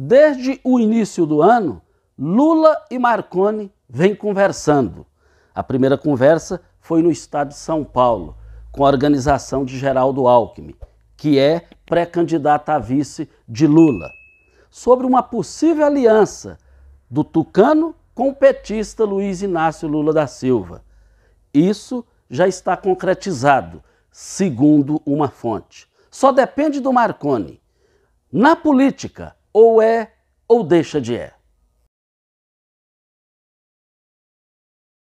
Desde o início do ano, Lula e Marconi vêm conversando. A primeira conversa foi no estado de São Paulo, com a organização de Geraldo Alckmin, que é pré-candidato a vice de Lula, sobre uma possível aliança do Tucano com o petista Luiz Inácio Lula da Silva. Isso já está concretizado, segundo uma fonte. Só depende do Marconi. Na política, ou é ou deixa de é.